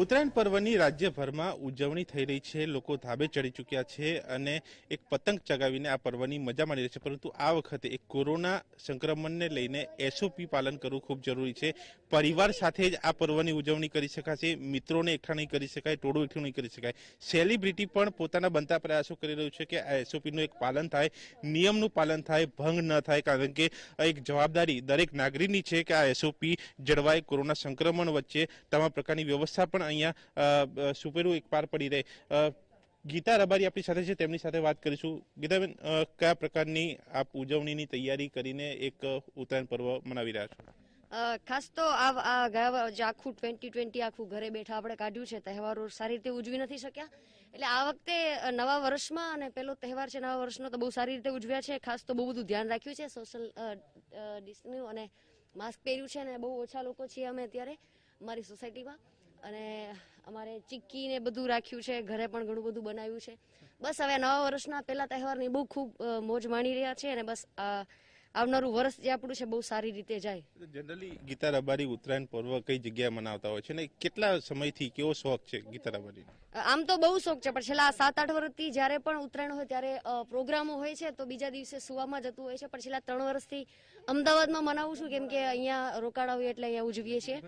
ઉત્તરાયણ પર્વની રાજ્યભરમાં ઉજવણી થઈ રહી છે લોકો ધાબે ચડી ચૂક્યા છે અને એક પતંગ ચગાવીને આ પર્વની મજા માણી રહી છે પરંતુ આ વખતે એક કોરોના સંક્રમણને લઈને એસઓપી પાલન કરવું ખૂબ જરૂરી છે પરિવાર સાથે જ આ પર્વની ઉજવણી કરી શકાશે મિત્રોને એકઠા નહીં કરી શકાય ટોળું એકઠું નહીં કરી શકાય સેલિબ્રિટી પણ પોતાના બનતા પ્રયાસો કરી રહ્યું છે કે આ એસઓપીનું એક પાલન થાય નિયમનું પાલન થાય ભંગ ન થાય કારણ કે એક જવાબદારી દરેક નાગરિકની છે કે આ એસઓપી જળવાય કોરોના સંક્રમણ વચ્ચે તમામ પ્રકારની વ્યવસ્થા પણ પણ અહીંયા સુપેરું એક પાર પડી રહે ગીતા રબારી આપણી સાથે છે તેમની સાથે વાત કરીશું ગીતાબેન કયા પ્રકારની આપ ઉજવણીની તૈયારી કરીને એક ઉત્તરાયણ પર્વ મનાવી રહ્યા છો ખાસ તો આ આખું ટ્વેન્ટી ટ્વેન્ટી આખું ઘરે બેઠા આપણે કાઢ્યું છે તહેવારો સારી રીતે ઉજવી નથી શક્યા એટલે આ વખતે નવા વર્ષમાં અને પેલો તહેવાર છે નવા વર્ષનો તો બહુ સારી રીતે ઉજવ્યા છે ખાસ તો બહુ બધું ધ્યાન રાખ્યું છે સોશિયલ ડિસ્ટન્સનું અને માસ્ક પહેર્યું છે અને બહુ ઓછા લોકો છીએ અમે અત્યારે અમારી સોસાયટીમાં અને અમારે ચીક્કી ને બધું રાખ્યું છે ઘરે પણ ઘણું બધું બનાવ્યું છે બસ હવે નવા વર્ષના પહેલા તહેવારની બહુ ખૂબ મોજ માણી રહ્યા છે અને બસ આવનારું વર્ષ જે આપણું છે બહુ સારી રીતે જાય જનરલી ગીતા રબારી ઉત્તરાયણ પર્વ કઈ જગ્યાએ મનાવતા હોય છે ને કેટલા સમયથી કેવો શોખ છે ગીતા રબારી આમ તો બહુ શોખ છે પણ છેલ્લા સાત આઠ વર્ષથી જ્યારે પણ ઉત્તરાયણ હોય ત્યારે પ્રોગ્રામો હોય છે તો બીજા દિવસે સુવામાં જતું હોય છે પણ છેલ્લા ત્રણ વર્ષથી અમદાવાદમાં મનાવું છું કેમ કે અહીંયા રોકાણા હોય એટલે અહીંયા ઉજવીએ છીએ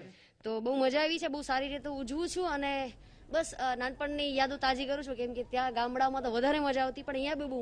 તો બહુ મજા આવી છે બહુ સારી રીતે ઉજવું છું અને બસ નાનપણની યાદો તાજી કરું છું કેમ કે ત્યાં ગામડામાં તો વધારે મજા આવતી પણ અહીંયા બી બહુ